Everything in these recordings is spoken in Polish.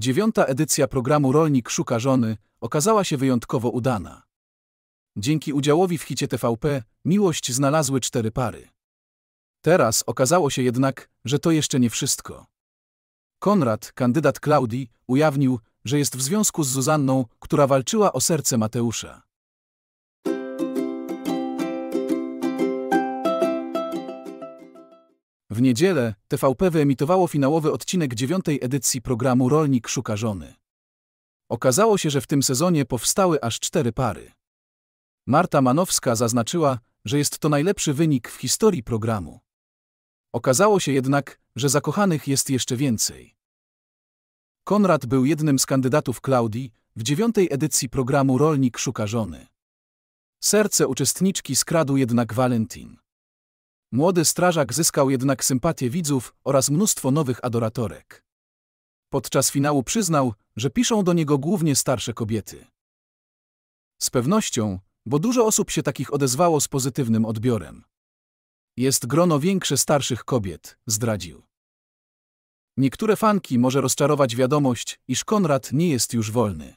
Dziewiąta edycja programu Rolnik szuka żony okazała się wyjątkowo udana. Dzięki udziałowi w hicie TVP miłość znalazły cztery pary. Teraz okazało się jednak, że to jeszcze nie wszystko. Konrad, kandydat Klaudii, ujawnił, że jest w związku z Zuzanną, która walczyła o serce Mateusza. W niedzielę TVP wyemitowało finałowy odcinek dziewiątej edycji programu Rolnik szuka żony. Okazało się, że w tym sezonie powstały aż cztery pary. Marta Manowska zaznaczyła, że jest to najlepszy wynik w historii programu. Okazało się jednak, że zakochanych jest jeszcze więcej. Konrad był jednym z kandydatów Klaudii w dziewiątej edycji programu Rolnik szuka żony. Serce uczestniczki skradł jednak Valentin. Młody strażak zyskał jednak sympatię widzów oraz mnóstwo nowych adoratorek. Podczas finału przyznał, że piszą do niego głównie starsze kobiety. Z pewnością, bo dużo osób się takich odezwało z pozytywnym odbiorem. Jest grono większe starszych kobiet, zdradził. Niektóre fanki może rozczarować wiadomość, iż Konrad nie jest już wolny.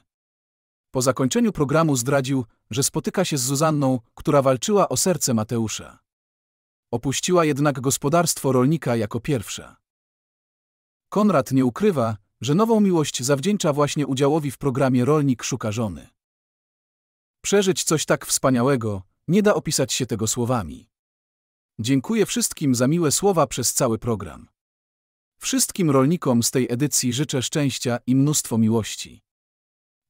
Po zakończeniu programu zdradził, że spotyka się z Zuzanną, która walczyła o serce Mateusza. Opuściła jednak gospodarstwo rolnika jako pierwsza. Konrad nie ukrywa, że nową miłość zawdzięcza właśnie udziałowi w programie Rolnik szuka żony. Przeżyć coś tak wspaniałego, nie da opisać się tego słowami. Dziękuję wszystkim za miłe słowa przez cały program. Wszystkim rolnikom z tej edycji życzę szczęścia i mnóstwo miłości.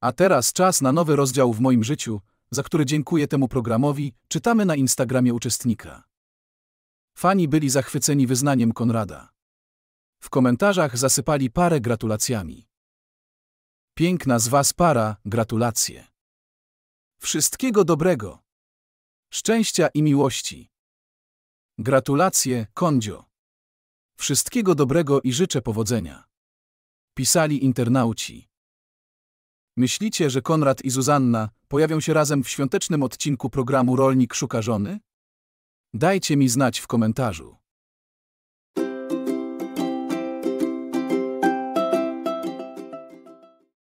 A teraz czas na nowy rozdział w moim życiu, za który dziękuję temu programowi, czytamy na Instagramie uczestnika. Fani byli zachwyceni wyznaniem Konrada. W komentarzach zasypali parę gratulacjami. Piękna z Was para, gratulacje. Wszystkiego dobrego. Szczęścia i miłości. Gratulacje, Kondzio. Wszystkiego dobrego i życzę powodzenia. Pisali internauci. Myślicie, że Konrad i Zuzanna pojawią się razem w świątecznym odcinku programu Rolnik szuka żony? Dajcie mi znać w komentarzu.